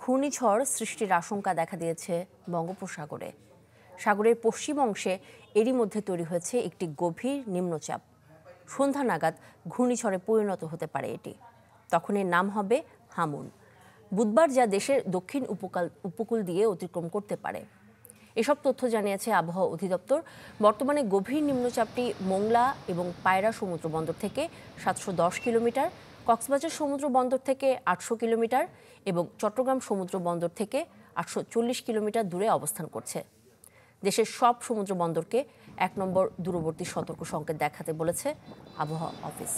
ঘূর্ণিঝড় সৃষ্টির আশঙ্কা দেখা দিয়েছে বঙ্গোপসাগরে সাগরের পশ্চিম অংশে এরই মধ্যে তৈরি হয়েছে একটি গভীর নিম্নচাপ সন্ধ্যা নাগাদ ঘূর্ণিঝড়ে পরিণত হতে পারে এটি তখন এর নাম হবে হামুন বুধবার যা দেশের দক্ষিণ উপকাল উপকূল দিয়ে অতিক্রম করতে পারে এসব তথ্য জানিয়েছে আবহাওয়া অধিদপ্তর বর্তমানে গভীর নিম্নচাপটি মোংলা এবং পায়রা সমুদ্র বন্দর থেকে সাতশো কিলোমিটার কক্সবাজার সমুদ্র বন্দর থেকে আটশো কিলোমিটার এবং চট্টগ্রাম সমুদ্র বন্দর থেকে আটশো চল্লিশ কিলোমিটার দূরে অবস্থান করছে দেশের সব সমুদ্র বন্দরকে এক নম্বর দূরবর্তী সতর্ক সংকেত দেখাতে বলেছে আবহাওয়া অফিস